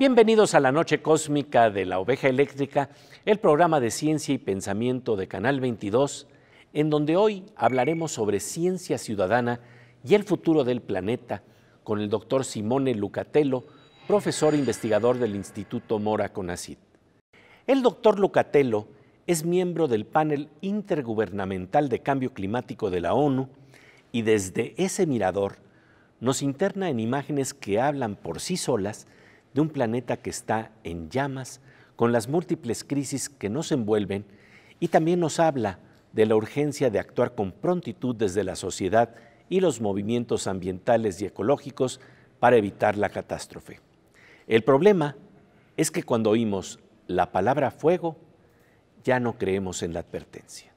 Bienvenidos a la Noche Cósmica de la Oveja Eléctrica, el programa de ciencia y pensamiento de Canal 22, en donde hoy hablaremos sobre ciencia ciudadana y el futuro del planeta con el doctor Simone Lucatello, profesor e investigador del Instituto Mora Conacit. El doctor Lucatello es miembro del panel intergubernamental de cambio climático de la ONU y desde ese mirador nos interna en imágenes que hablan por sí solas de un planeta que está en llamas, con las múltiples crisis que nos envuelven, y también nos habla de la urgencia de actuar con prontitud desde la sociedad y los movimientos ambientales y ecológicos para evitar la catástrofe. El problema es que cuando oímos la palabra fuego, ya no creemos en la advertencia.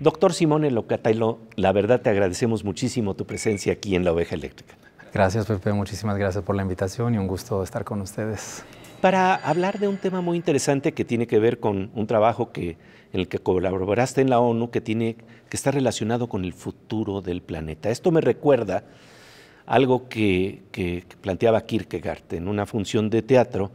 Doctor Simón Elocatailo, la verdad te agradecemos muchísimo tu presencia aquí en La Oveja Eléctrica. Gracias, Pepe. Muchísimas gracias por la invitación y un gusto estar con ustedes. Para hablar de un tema muy interesante que tiene que ver con un trabajo que, en el que colaboraste en la ONU que, tiene, que está relacionado con el futuro del planeta. Esto me recuerda algo que, planteaba Kierkegaard en una función de teatro.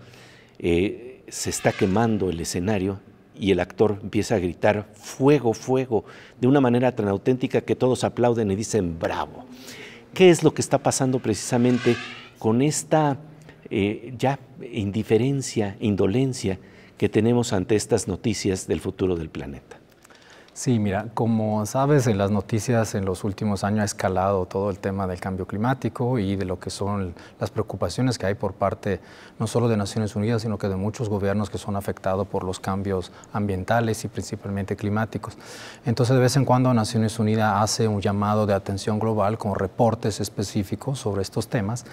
Eh, se está quemando el escenario y el actor empieza a gritar fuego, fuego, de una manera tan auténtica que todos aplauden y dicen bravo. ¿Qué es lo que está pasando precisamente con esta eh, ya indiferencia, indolencia que tenemos ante estas noticias del futuro del planeta? Sí, mira, como sabes, en las noticias en los últimos años ha escalado todo el tema del cambio climático y de lo que son las preocupaciones que hay por parte no solo de Naciones Unidas, sino que de muchos gobiernos que son afectados por los cambios ambientales y principalmente climáticos. Entonces, de vez en cuando Naciones Unidas hace un llamado de atención global con reportes específicos sobre estos temas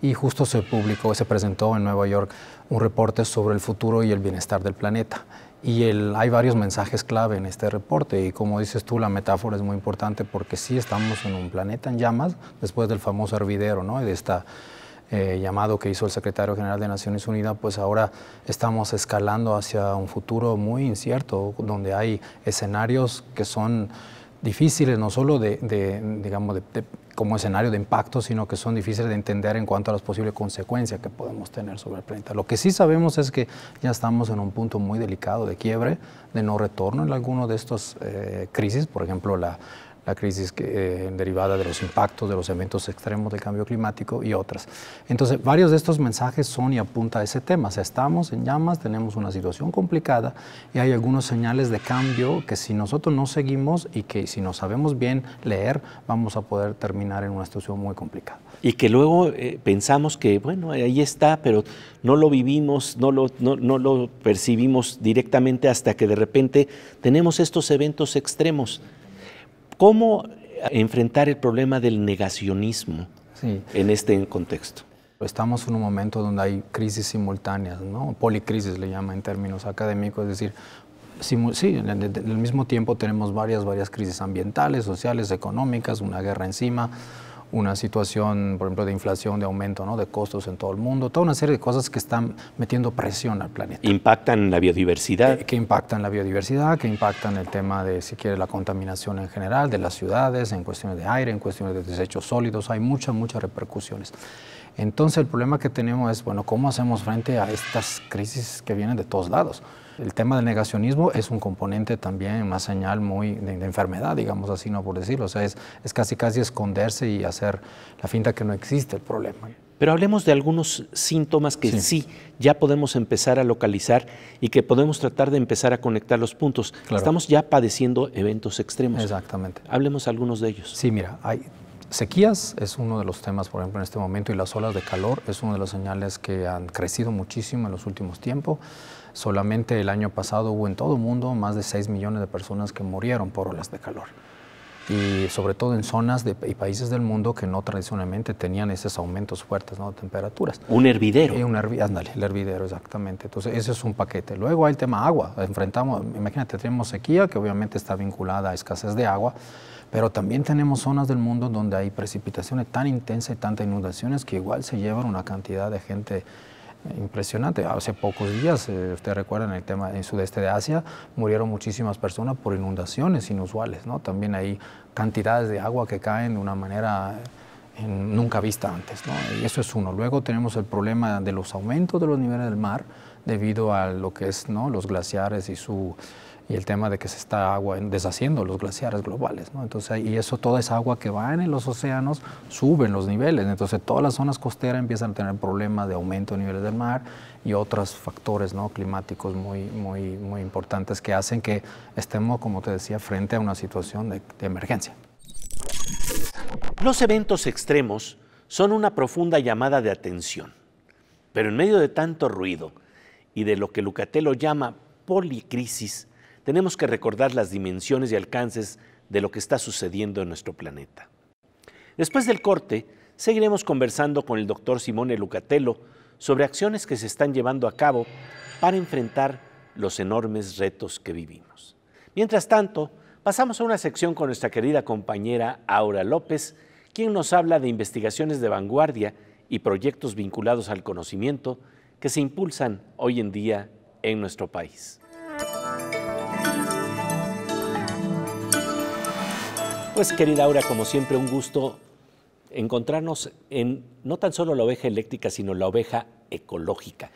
y justo se publicó, se presentó en Nueva York un reporte sobre el futuro y el bienestar del planeta y el, hay varios mensajes clave en este reporte y como dices tú, la metáfora es muy importante porque sí estamos en un planeta en llamas después del famoso hervidero ¿no? de este llamado que hizo el secretario general de Naciones Unidas, pues ahora estamos escalando hacia un futuro muy incierto donde hay escenarios que son difíciles no solo de, digamos, de como escenario de impacto, sino que son difíciles de entender en cuanto a las posibles consecuencias que podemos tener sobre el planeta. Lo que sí sabemos es que ya estamos en un punto muy delicado de quiebre, de no retorno en alguno de estos eh, crisis, por ejemplo la, la crisis eh, derivada de los impactos de los eventos extremos del cambio climático y otras. Entonces, varios de estos mensajes son y apunta a ese tema. O sea, estamos en llamas, tenemos una situación complicada y hay algunos señales de cambio que si nosotros no seguimos y que si no sabemos bien leer, vamos a poder terminar en una situación muy complicada. Y que luego eh, pensamos que, bueno, ahí está, pero no lo vivimos, no lo, no, no lo percibimos directamente hasta que de repente tenemos estos eventos extremos. ¿Cómo enfrentar el problema del negacionismo en este contexto? Estamos en un momento donde hay crisis simultáneas, ¿no? Policrisis le llama en términos académicos, es decir, Simu sí, al mismo tiempo tenemos varias, varias crisis ambientales, sociales, económicas, una guerra encima, una situación, por ejemplo, de inflación, de aumento ¿no? de costos en todo el mundo, toda una serie de cosas que están metiendo presión al planeta. Impactan la biodiversidad. Que, eh, que impactan la biodiversidad, que impactan el tema de, si quiere, la contaminación en general, de las ciudades, en cuestiones de aire, en cuestiones de desechos sólidos, hay muchas, muchas repercusiones. Entonces el problema que tenemos es, bueno, ¿cómo hacemos frente a estas crisis que vienen de todos lados? El tema del negacionismo es un componente también, una señal muy de, enfermedad, digamos así, no por decirlo. O sea, es, es casi casi esconderse y hacer la finta que no existe el problema. Pero hablemos de algunos síntomas que sí. ya podemos empezar a localizar y que podemos tratar de empezar a conectar los puntos. Estamos ya padeciendo eventos extremos. Exactamente. Hablemos algunos de ellos. Sí, mira, hay sequías es uno de los temas, por ejemplo, en este momento y las olas de calor es una de las señales que han crecido muchísimo en los últimos tiempos. Solamente el año pasado hubo en todo el mundo más de 6 millones de personas que murieron por olas de calor. Y sobre todo en zonas y países del mundo que no tradicionalmente tenían esos aumentos fuertes de temperaturas. Un hervidero. Eh, un el hervidero, exactamente. Entonces, ese es un paquete. Luego hay el tema agua. Enfrentamos, imagínate, tenemos sequía, que obviamente está vinculada a escasez de agua pero también tenemos zonas del mundo donde hay precipitaciones tan intensas y tantas inundaciones que igual se llevan una cantidad de gente impresionante. Hace pocos días, usted eh, ustedes recuerdan el tema en sudeste de Asia, murieron muchísimas personas por inundaciones inusuales, ¿no? También hay cantidades de agua que caen de una manera eh, nunca vista antes, Y eso es uno. Luego tenemos el problema de los aumentos de los niveles del mar debido a lo que es, ¿no? Los glaciares y su y el tema de que se está agua deshaciendo los glaciares globales, Entonces, y eso, toda esa agua que va en los océanos, suben los niveles, entonces todas las zonas costeras empiezan a tener problemas de aumento de niveles del mar y otros factores ¿no? climáticos muy, muy, muy importantes que hacen que estemos, como te decía, frente a una situación de, emergencia. Los eventos extremos son una profunda llamada de atención, pero en medio de tanto ruido y de lo que Lucatelo llama policrisis, tenemos que recordar las dimensiones y alcances de lo que está sucediendo en nuestro planeta. Después del corte, seguiremos conversando con el doctor Simone Lucatello sobre acciones que se están llevando a cabo para enfrentar los enormes retos que vivimos. Mientras tanto, pasamos a una sección con nuestra querida compañera Aura López, quien nos habla de investigaciones de vanguardia y proyectos vinculados al conocimiento que se impulsan hoy en día en nuestro país. Pues querida Aura, como siempre, un gusto encontrarnos en no tan solo la oveja eléctrica, sino la oveja ecológica.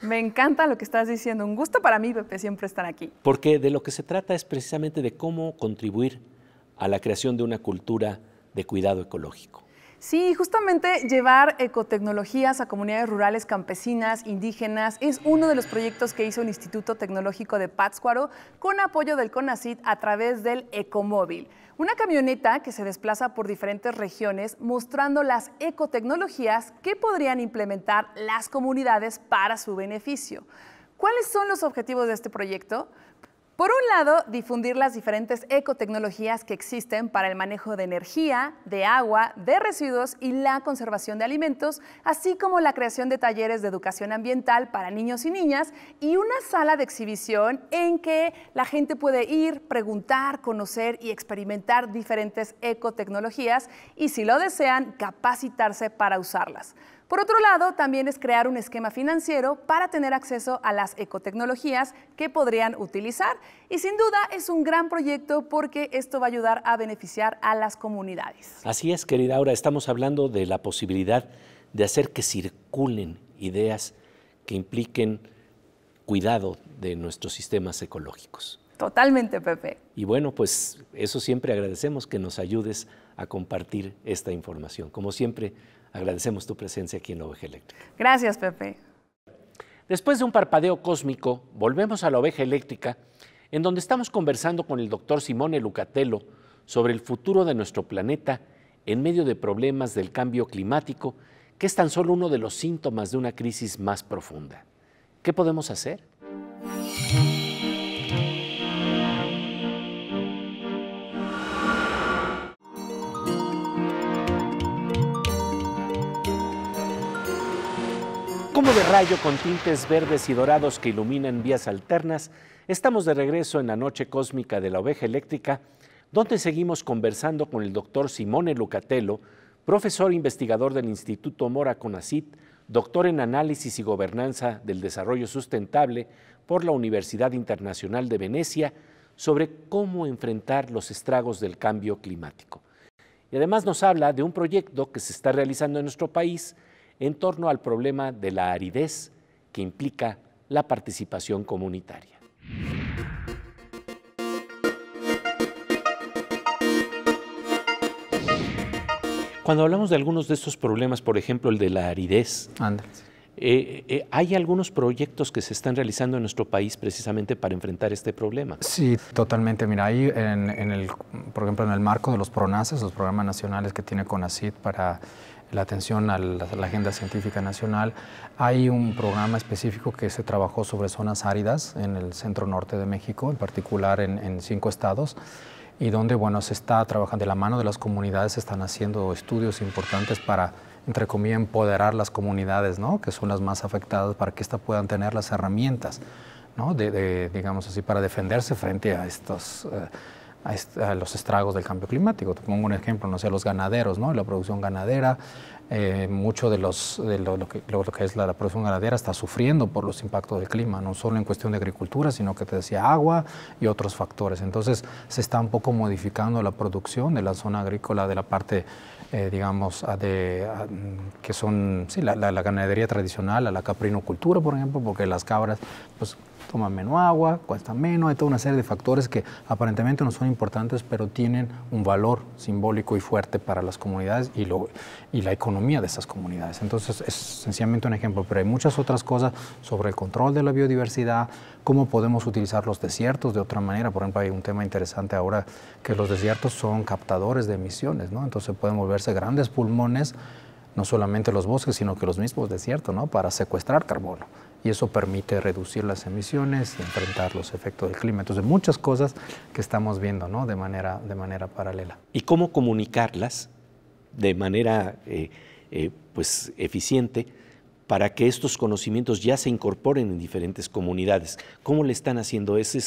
Me encanta lo que estás diciendo. Un gusto para mí, Pepe, siempre estar aquí. Porque de lo que se trata es precisamente de cómo contribuir a la creación de una cultura de cuidado ecológico. Sí, justamente llevar ecotecnologías a comunidades rurales, campesinas, indígenas, es uno de los proyectos que hizo el Instituto Tecnológico de Pátzcuaro con apoyo del CONACID a través del Ecomóvil, una camioneta que se desplaza por diferentes regiones mostrando las ecotecnologías que podrían implementar las comunidades para su beneficio. ¿Cuáles son los objetivos de este proyecto? Por un lado, difundir las diferentes ecotecnologías que existen para el manejo de energía, de agua, de residuos y la conservación de alimentos, así como la creación de talleres de educación ambiental para niños y niñas y una sala de exhibición en que la gente puede ir, preguntar, conocer y experimentar diferentes ecotecnologías y si lo desean, capacitarse para usarlas. Por otro lado, también es crear un esquema financiero para tener acceso a las ecotecnologías que podrían utilizar y sin duda es un gran proyecto porque esto va a ayudar a beneficiar a las comunidades. Así es, querida Ahora estamos hablando de la posibilidad de hacer que circulen ideas que impliquen cuidado de nuestros sistemas ecológicos. Totalmente, Pepe. Y bueno, pues eso siempre agradecemos que nos ayudes a compartir esta información. Como siempre, Agradecemos tu presencia aquí en la Oveja Eléctrica. Gracias, Pepe. Después de un parpadeo cósmico, volvemos a la Oveja Eléctrica, en donde estamos conversando con el doctor Simone Lucatello sobre el futuro de nuestro planeta en medio de problemas del cambio climático, que es tan solo uno de los síntomas de una crisis más profunda. ¿Qué podemos hacer? Como de rayo con tintes verdes y dorados que iluminan vías alternas, estamos de regreso en la noche cósmica de la oveja eléctrica, donde seguimos conversando con el doctor Simone Lucatello, profesor e investigador del Instituto Mora Conacit, doctor en Análisis y Gobernanza del Desarrollo Sustentable por la Universidad Internacional de Venecia, sobre cómo enfrentar los estragos del cambio climático. Y además nos habla de un proyecto que se está realizando en nuestro país en torno al problema de la aridez que implica la participación comunitaria. Cuando hablamos de algunos de estos problemas, por ejemplo el de la aridez, eh, eh, hay algunos proyectos que se están realizando en nuestro país precisamente para enfrentar este problema. Sí, totalmente. Mira, ahí en, el, por ejemplo en el marco de los PRONACES, los programas nacionales que tiene CONACID para la atención a la, agenda científica nacional. Hay un programa específico que se trabajó sobre zonas áridas en el centro norte de México, en particular en, cinco estados y donde bueno, se está trabajando de la mano de las comunidades, se están haciendo estudios importantes para, entre comillas, empoderar las comunidades, ¿no? que son las más afectadas, para que éstas puedan tener las herramientas, ¿no? de, digamos así, para defenderse frente a estos, eh, a, los estragos del cambio climático. Te pongo un ejemplo, no sé, los ganaderos, ¿no? La producción ganadera, eh, mucho de, los, de lo, que, es la, producción ganadera está sufriendo por los impactos del clima, no solo en cuestión de agricultura, sino que te decía agua y otros factores. Entonces se está un poco modificando la producción de la zona agrícola, de la parte, eh, digamos, de, que son sí, la, ganadería tradicional, a la caprinocultura, por ejemplo, porque las cabras, pues toman menos agua, cuesta menos, hay toda una serie de factores que aparentemente no son importantes, pero tienen un valor simbólico y fuerte para las comunidades y, y la economía de esas comunidades. Entonces es sencillamente un ejemplo, pero hay muchas otras cosas sobre el control de la biodiversidad, cómo podemos utilizar los desiertos de otra manera. Por ejemplo, hay un tema interesante ahora que los desiertos son captadores de emisiones, ¿no? entonces pueden volverse grandes pulmones no solamente los bosques, sino que los mismos desiertos, ¿no? Para secuestrar carbono y eso permite reducir las emisiones y enfrentar los efectos del clima. Entonces, muchas cosas que estamos viendo ¿no? de, manera, de manera paralela. ¿Y cómo comunicarlas de manera eh, eh, pues, eficiente para que estos conocimientos ya se incorporen en diferentes comunidades? ¿Cómo le están haciendo? Ese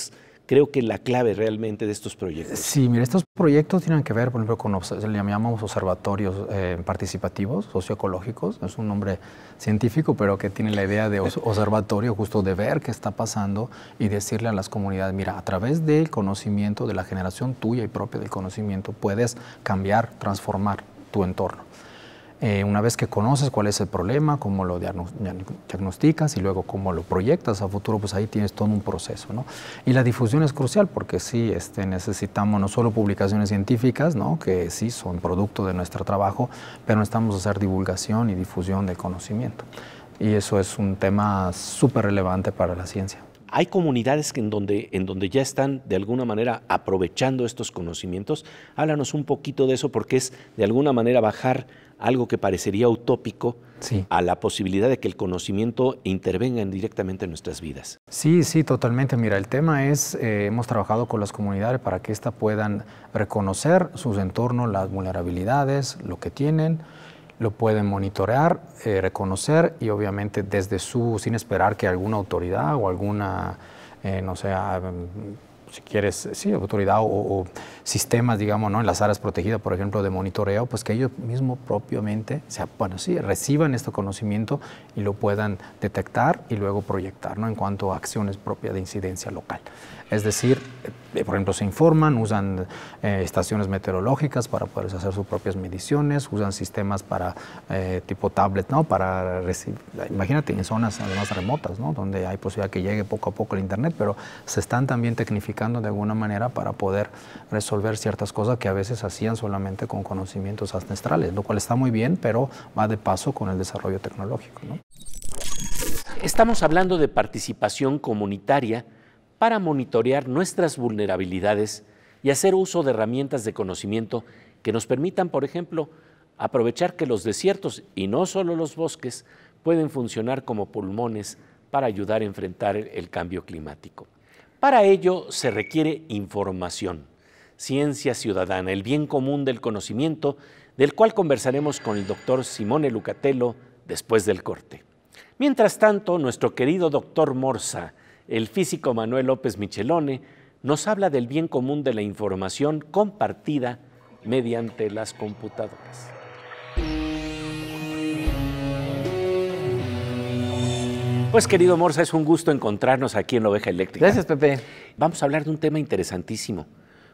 creo que la clave realmente de estos proyectos? Sí, mira, estos proyectos tienen que ver, por ejemplo, con, le llamamos observatorios eh, participativos, socioecológicos, es un nombre científico, pero que tiene la idea de observatorio, justo de ver qué está pasando y decirle a las comunidades, mira, a través del conocimiento, de la generación tuya y propia del conocimiento, puedes cambiar, transformar tu entorno. Eh, una vez que conoces cuál es el problema, cómo lo diagnosticas y luego cómo lo proyectas a futuro, pues ahí tienes todo un proceso. ¿no? Y la difusión es crucial porque sí este, necesitamos no solo publicaciones científicas, ¿no? que sí son producto de nuestro trabajo, pero necesitamos hacer divulgación y difusión de conocimiento. Y eso es un tema súper relevante para la ciencia. Hay comunidades en, donde, en donde ya están de alguna manera aprovechando estos conocimientos. Háblanos un poquito de eso porque es de alguna manera bajar algo que parecería utópico a la posibilidad de que el conocimiento intervenga directamente en nuestras vidas. Sí, sí, totalmente. Mira, el tema es, eh, hemos trabajado con las comunidades para que éstas puedan reconocer sus entornos, las vulnerabilidades, lo que tienen, lo pueden monitorear, eh, reconocer y obviamente desde su, sin esperar que alguna autoridad o alguna, eh, no sé, ah, si quieres, eh, sí, autoridad o, sistemas, digamos, ¿no? en las áreas protegidas, por ejemplo, de monitoreo, pues que ellos mismos propiamente, sea, bueno, sí, reciban este conocimiento y lo puedan detectar y luego proyectar, En cuanto a acciones propias de incidencia local. Es decir, eh, por ejemplo, se informan, usan eh, estaciones meteorológicas para poder hacer sus propias mediciones, usan sistemas para eh, tipo tablet, ¿no? Para imagínate en zonas más remotas, ¿no? Donde hay posibilidad que llegue poco a poco el internet, pero se están también tecnificando de alguna manera para poder resolver ciertas cosas que a veces hacían solamente con conocimientos ancestrales, lo cual está muy bien, pero va de paso con el desarrollo tecnológico, Estamos hablando de participación comunitaria para monitorear nuestras vulnerabilidades y hacer uso de herramientas de conocimiento que nos permitan, por ejemplo, aprovechar que los desiertos y no solo los bosques pueden funcionar como pulmones para ayudar a enfrentar el cambio climático. Para ello se requiere información, ciencia ciudadana, el bien común del conocimiento, del cual conversaremos con el doctor Simone Lucatello después del corte. Mientras tanto, nuestro querido doctor Morsa, el físico Manuel López Michelone nos habla del bien común de la información compartida mediante las computadoras. Pues querido Morsa, es un gusto encontrarnos aquí en la Oveja Eléctrica. Gracias, Pepe. Vamos a hablar de un tema interesantísimo.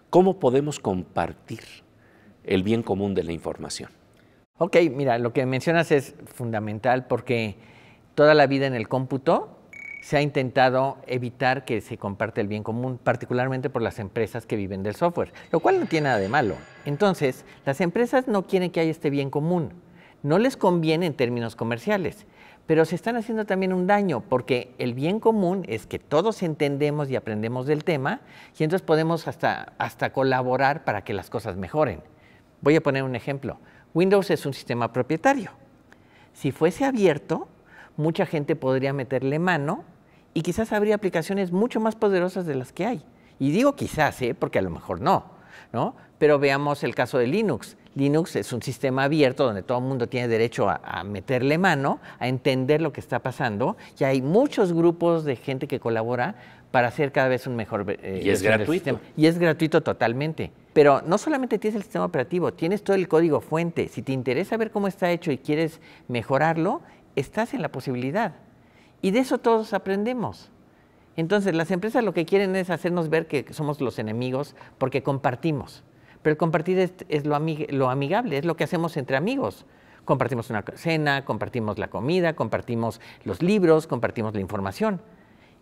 ¿Cómo podemos compartir el bien común de la información? Ok, mira, lo que mencionas es fundamental porque toda la vida en el cómputo se ha intentado evitar que se comparte el bien común, particularmente por las empresas que viven del software, lo cual no tiene nada de malo. Entonces, las empresas no quieren que haya este bien común. No les conviene en términos comerciales, pero se están haciendo también un daño, porque el bien común es que todos entendemos y aprendemos del tema, y entonces podemos hasta, hasta colaborar para que las cosas mejoren. Voy a poner un ejemplo. Windows es un sistema propietario. Si fuese abierto, mucha gente podría meterle mano y quizás habría aplicaciones mucho más poderosas de las que hay. Y digo quizás, ¿eh? porque a lo mejor no, ¿no? Pero veamos el caso de Linux. Linux es un sistema abierto donde todo el mundo tiene derecho a, meterle mano, a entender lo que está pasando, y hay muchos grupos de gente que colabora para hacer cada vez un mejor sistema. Eh, y es gratuito y es gratuito totalmente. Pero no solamente tienes el sistema operativo, tienes todo el código fuente. Si te interesa ver cómo está hecho y quieres mejorarlo, estás en la posibilidad. Y de eso todos aprendemos. Entonces, las empresas lo que quieren es hacernos ver que somos los enemigos porque compartimos. Pero compartir es, lo, amigable, es lo que hacemos entre amigos. Compartimos una cena, compartimos la comida, compartimos los libros, compartimos la información.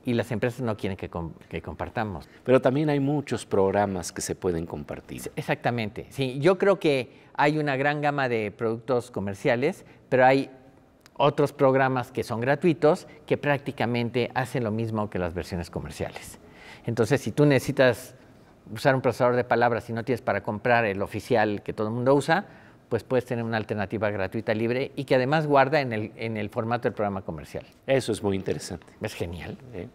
Y las empresas no quieren que, que compartamos. Pero también hay muchos programas que se pueden compartir. Exactamente. Sí, yo creo que hay una gran gama de productos comerciales, pero hay otros programas que son gratuitos que prácticamente hacen lo mismo que las versiones comerciales. Entonces, si tú necesitas usar un procesador de palabras y no tienes para comprar el oficial que todo el mundo usa, pues puedes tener una alternativa gratuita libre y que además guarda en el, formato del programa comercial. Eso es muy interesante. Es genial. ¿Eh?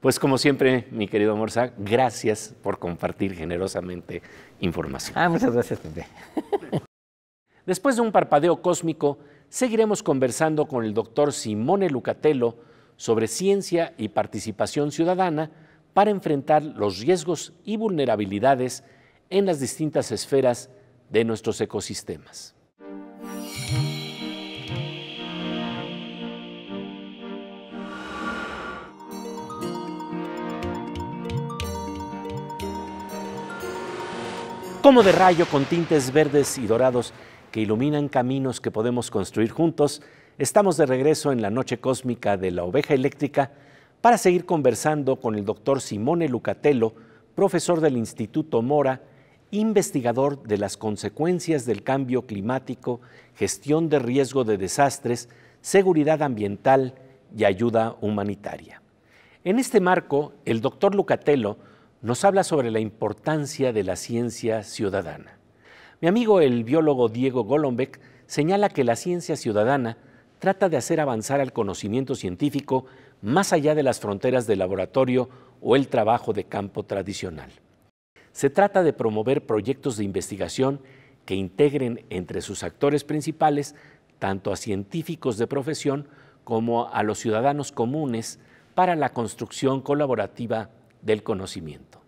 Pues como siempre, mi querido Morza, gracias por compartir generosamente información. Ah, muchas gracias, Pepe. Después de un parpadeo cósmico, seguiremos conversando con el doctor Simone Lucatello sobre ciencia y participación ciudadana para enfrentar los riesgos y vulnerabilidades en las distintas esferas de nuestros ecosistemas. Como de rayo con tintes verdes y dorados, que iluminan caminos que podemos construir juntos, estamos de regreso en la noche cósmica de la oveja eléctrica para seguir conversando con el doctor Simone Lucatello, profesor del Instituto Mora, investigador de las consecuencias del cambio climático, gestión de riesgo de desastres, seguridad ambiental y ayuda humanitaria. En este marco, el doctor Lucatello nos habla sobre la importancia de la ciencia ciudadana. Mi amigo el biólogo Diego Golombek señala que la ciencia ciudadana trata de hacer avanzar al conocimiento científico más allá de las fronteras del laboratorio o el trabajo de campo tradicional. Se trata de promover proyectos de investigación que integren entre sus actores principales tanto a científicos de profesión como a los ciudadanos comunes para la construcción colaborativa del conocimiento.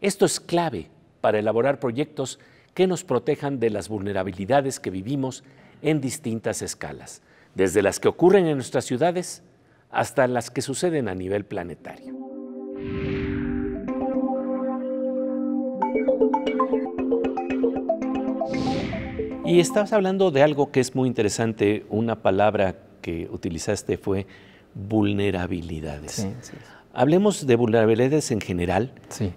Esto es clave para elaborar proyectos que nos protejan de las vulnerabilidades que vivimos en distintas escalas, desde las que ocurren en nuestras ciudades hasta las que suceden a nivel planetario. Y estabas hablando de algo que es muy interesante, una palabra que utilizaste fue vulnerabilidades. Sí, sí. Hablemos de vulnerabilidades en general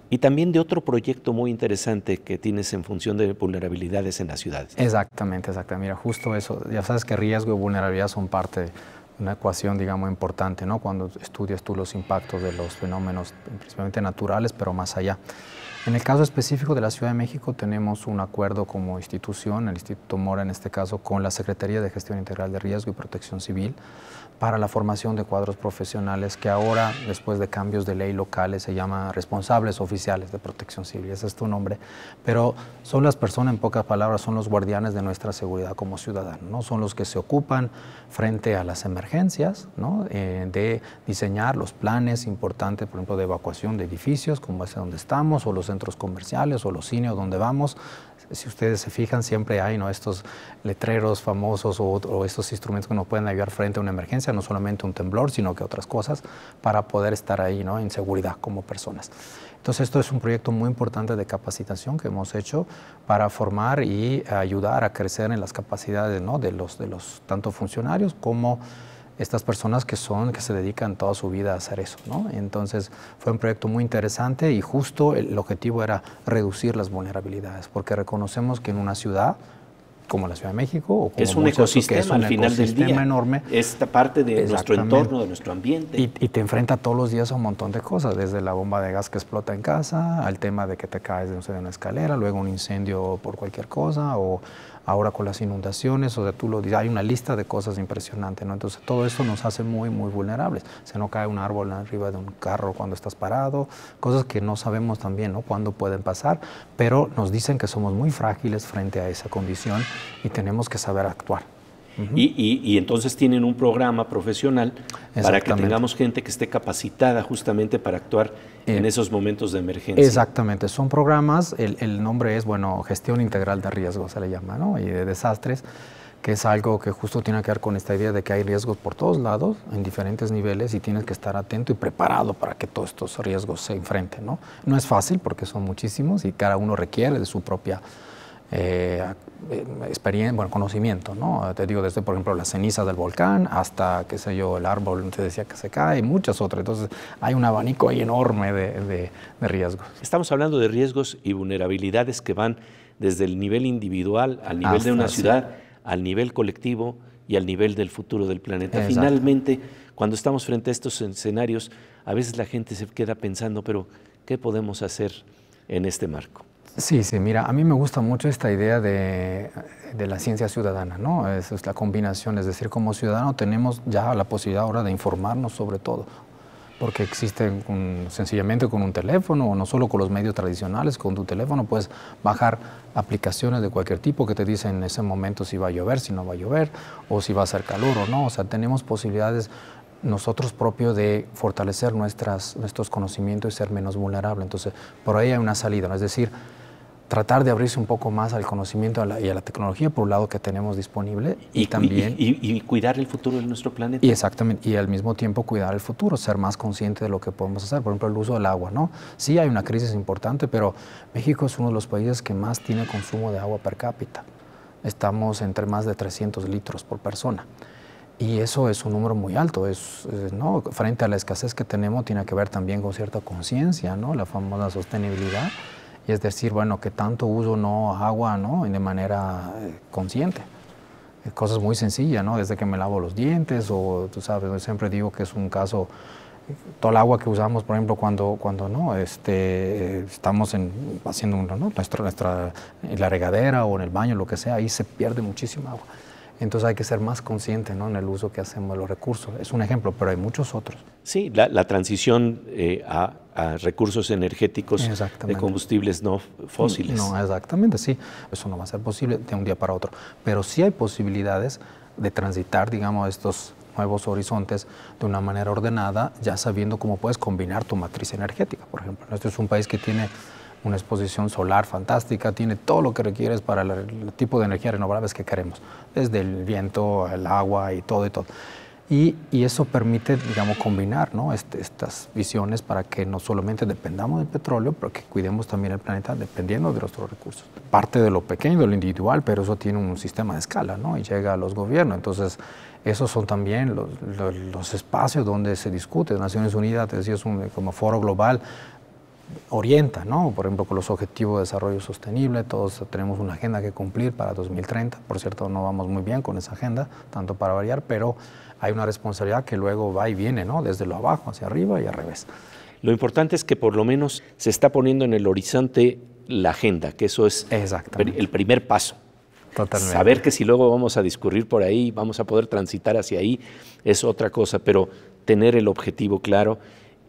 y también de otro proyecto muy interesante que tienes en función de vulnerabilidades en las ciudades. Exactamente, exactamente. Mira, justo eso. Ya sabes que riesgo y vulnerabilidad son parte de una ecuación, digamos, importante, ¿no? Cuando estudias tú los impactos de los fenómenos, principalmente naturales, pero más allá. En el caso específico de la Ciudad de México tenemos un acuerdo como institución, el Instituto Mora en este caso, con la Secretaría de Gestión Integral de Riesgo y Protección Civil para la formación de cuadros profesionales que ahora, después de cambios de ley locales, se llama responsables oficiales de protección civil, ese es tu nombre, pero son las personas, en pocas palabras, son los guardianes de nuestra seguridad como ciudadanos, son los que se ocupan frente a las emergencias eh, de diseñar los planes importantes, por ejemplo, de evacuación de edificios, como es donde estamos, o los centros comerciales o los cines donde vamos, si ustedes se fijan, siempre hay ¿no? estos letreros famosos o, o, estos instrumentos que nos pueden ayudar frente a una emergencia, no solamente un temblor, sino que otras cosas, para poder estar ahí ¿no? en seguridad como personas. Entonces, esto es un proyecto muy importante de capacitación que hemos hecho para formar y ayudar a crecer en las capacidades ¿no? de, los, de los tanto funcionarios como estas personas que son, que se dedican toda su vida a hacer eso. Entonces fue un proyecto muy interesante y justo el objetivo era reducir las vulnerabilidades, porque reconocemos que en una ciudad como la Ciudad de México como es un ecosistema es enorme esta parte de nuestro entorno de nuestro ambiente y, te enfrenta todos los días a un montón de cosas desde la bomba de gas que explota en casa al tema de que te caes de una escalera luego un incendio por cualquier cosa o ahora con las inundaciones, o sea, tú lo dices, hay una lista de cosas impresionantes. ¿no? Entonces todo eso nos hace muy, muy vulnerables. Se nos cae un árbol arriba de un carro cuando estás parado, cosas que no sabemos también, ¿no? Cuándo pueden pasar, pero nos dicen que somos muy frágiles frente a esa condición y tenemos que saber actuar y, y, entonces tienen un programa profesional para que tengamos gente que esté capacitada justamente para actuar en eh, esos momentos de emergencia. Exactamente, son programas, el, el, nombre es, bueno, gestión integral de riesgos se le llama, ¿no? Y de desastres que es algo que justo tiene que ver con esta idea de que hay riesgos por todos lados, en diferentes niveles, y tienes que estar atento y preparado para que todos estos riesgos se enfrenten. No, no es fácil porque son muchísimos y cada uno requiere de su propia eh, experiencia, bueno, conocimiento, ¿no? Te digo, desde, por ejemplo, las cenizas del volcán hasta, qué sé yo, el árbol, te decía que se cae, y muchas otras. Entonces, hay un abanico enorme de, riesgos. Estamos hablando de riesgos y vulnerabilidades que van desde el nivel individual al nivel de ah, una ciudad, al nivel colectivo y al nivel del futuro del planeta. Finalmente, cuando estamos frente a estos escenarios, a veces la gente se queda pensando, pero ¿qué podemos hacer en este marco? Sí, sí, mira, a mí me gusta mucho esta idea de, la ciencia ciudadana, ¿no? es la combinación, es decir, como ciudadano tenemos ya la posibilidad ahora de informarnos sobre todo, porque existen sencillamente con un teléfono, o no solo con los medios tradicionales, con tu teléfono puedes bajar aplicaciones de cualquier tipo que te dicen en ese momento si va a llover, si no va a llover, o si va a hacer calor o no. O sea, tenemos posibilidades nosotros propios de fortalecer nuestras, nuestros conocimientos y ser menos vulnerables. Entonces, por ahí hay una salida, ¿no? es decir, tratar de abrirse un poco más al conocimiento y a la tecnología, por un lado, que tenemos disponible, y, también... Y, cuidar el futuro de nuestro planeta. Y exactamente, y al mismo tiempo cuidar el futuro, ser más consciente de lo que podemos hacer. Por ejemplo, el uso del agua, ¿no? Sí hay una crisis importante, pero México es uno de los países que más tiene consumo de agua per cápita. Estamos entre más de 300 litros por persona. Y eso es un número muy alto, es, ¿no? frente a la escasez que tenemos tiene que ver también con cierta conciencia, ¿no? la famosa sostenibilidad y es decir, bueno, que tanto uso no agua, ¿no? De manera eh, consciente. Eh, cosas muy sencillas, ¿no? Desde que me lavo los dientes o, tú sabes, yo siempre digo que es un caso, toda el agua que usamos, por ejemplo, cuando, cuando ¿no? Este, eh, estamos en, haciendo nuestra, la regadera o en el baño, lo que sea, ahí se pierde muchísima agua. Entonces hay que ser más consciente en el uso que hacemos de los recursos. Es un ejemplo, pero hay muchos otros. Sí, la, transición eh, a, recursos energéticos de combustibles no fósiles. No, exactamente, sí. Eso no va a ser posible de un día para otro. Pero sí hay posibilidades de transitar, digamos, estos nuevos horizontes de una manera ordenada, ya sabiendo cómo puedes combinar tu matriz energética, por ejemplo. Este es un país que tiene una exposición solar fantástica, tiene todo lo que requieres para el tipo de energía renovables que queremos, desde el viento, el agua y todo y todo. Y, eso permite, digamos, combinar ¿no? Este, estas visiones para que no solamente dependamos del petróleo, pero que cuidemos también el planeta dependiendo de nuestros recursos. Parte de lo pequeño, de lo individual, pero eso tiene un sistema de escala ¿no? y llega a los gobiernos. Entonces, esos son también los, espacios donde se discute. Naciones Unidas, te decía, es un como foro global orienta, ¿no? Por ejemplo, con los objetivos de desarrollo sostenible, todos tenemos una agenda que cumplir para 2030. Por cierto, no vamos muy bien con esa agenda, tanto para variar, pero hay una responsabilidad que luego va y viene, ¿no? Desde lo abajo hacia arriba y al revés. Lo importante es que por lo menos se está poniendo en el horizonte la agenda, que eso es el primer paso. Totalmente. Saber que si luego vamos a discurrir por ahí, vamos a poder transitar hacia ahí, es otra cosa, pero tener el objetivo claro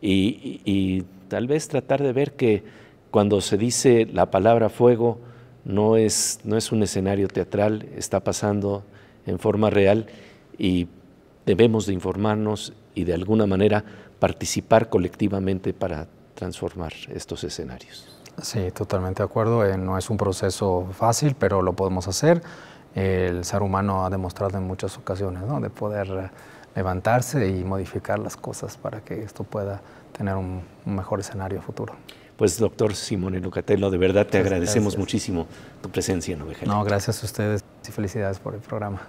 y tal vez tratar de ver que cuando se dice la palabra fuego, no es, no es un escenario teatral, está pasando en forma real y debemos de informarnos y de alguna manera participar colectivamente para transformar estos escenarios. Sí, totalmente de acuerdo. Eh, no es un proceso fácil, pero lo podemos hacer. el ser humano ha demostrado en muchas ocasiones de poder eh, levantarse y modificar las cosas para que esto pueda tener un, mejor escenario futuro. Pues doctor Simone Lucatello, de verdad te agradecemos muchísimo tu presencia en Oveja No, gracias a ustedes y felicidades por el programa.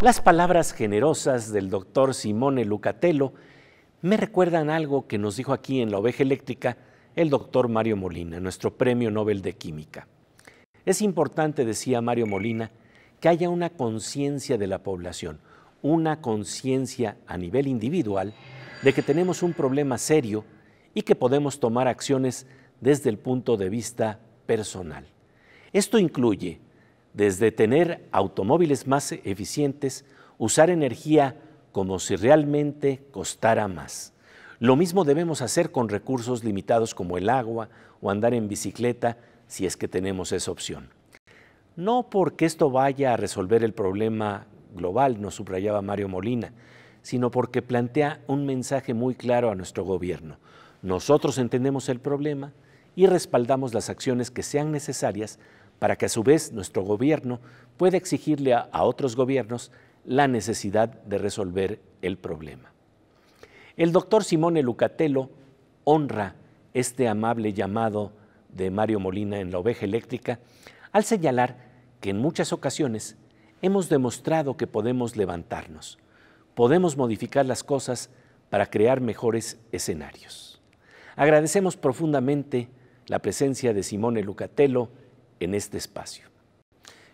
Las palabras generosas del doctor Simone Lucatello me recuerdan algo que nos dijo aquí en la Oveja Eléctrica el doctor Mario Molina, nuestro premio Nobel de Química. Es importante, decía Mario Molina, que haya una conciencia de la población, una conciencia a nivel individual de que tenemos un problema serio y que podemos tomar acciones desde el punto de vista personal. Esto incluye desde tener automóviles más eficientes, usar energía como si realmente costara más. Lo mismo debemos hacer con recursos limitados como el agua o andar en bicicleta si es que tenemos esa opción. No porque esto vaya a resolver el problema global, nos subrayaba Mario Molina, sino porque plantea un mensaje muy claro a nuestro gobierno. Nosotros entendemos el problema y respaldamos las acciones que sean necesarias para que a su vez nuestro gobierno pueda exigirle a, otros gobiernos la necesidad de resolver el problema. El doctor Simone Lucatello honra este amable llamado de Mario Molina en la oveja eléctrica al señalar que en muchas ocasiones hemos demostrado que podemos levantarnos, podemos modificar las cosas para crear mejores escenarios. Agradecemos profundamente la presencia de Simone Lucatello en este espacio.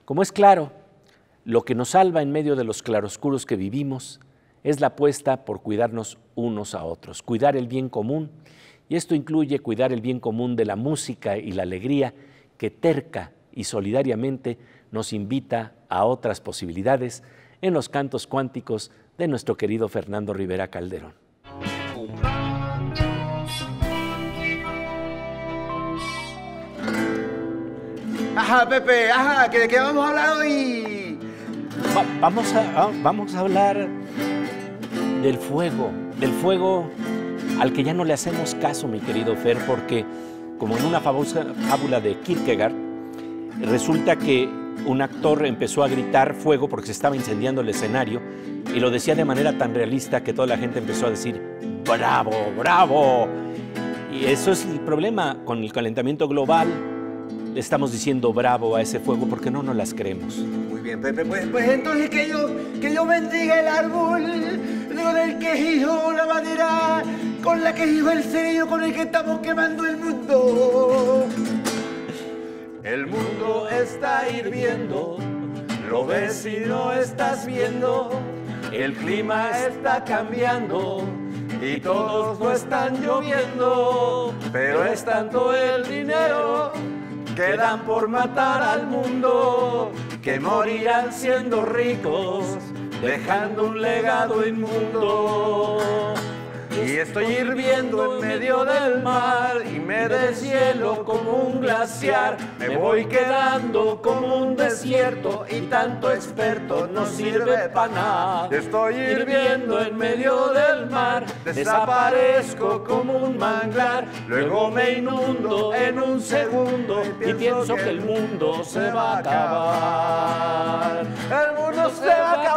Como es claro, lo que nos salva en medio de los claroscuros que vivimos es la apuesta por cuidarnos unos a otros, cuidar el bien común, y esto incluye cuidar el bien común de la música y la alegría que terca y solidariamente nos invita a otras posibilidades en los cantos cuánticos de nuestro querido Fernando Rivera Calderón. Ajá, Pepe, ajá, ¿de qué vamos a hablar hoy? vamos, a, ah, vamos a hablar del fuego, del fuego al que ya no le hacemos caso, mi querido Fer, porque como en una famosa fábula de Kierkegaard, resulta que un actor empezó a gritar fuego porque se estaba incendiando el escenario y lo decía de manera tan realista que toda la gente empezó a decir, bravo, bravo. Y eso es el problema con el calentamiento global. Le estamos diciendo bravo a ese fuego porque no nos las creemos. Muy bien, Pepe, pues, pues entonces que yo, que yo bendiga el árbol del que hizo la madera, con la que hizo el sello, con el que estamos quemando el mundo. El mundo está hirviendo, lo ves y no estás viendo. El clima está cambiando y todos no están lloviendo, pero es tanto el dinero que dan por matar al mundo que morirán siendo ricos, dejando un legado inmundo. Y estoy hirviendo en medio del mar y me deshielo como un glaciar. Me voy quedando como un desierto y tanto experto no sirve para nada. Estoy hirviendo en medio del mar, desaparezco como un manglar. Luego me inundo en un segundo y pienso que el mundo se va a acabar. El mundo se va a acabar.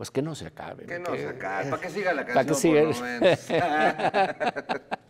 pues que no se acabe. Que no se acabe, para que siga la canción. Para que siga. Por lo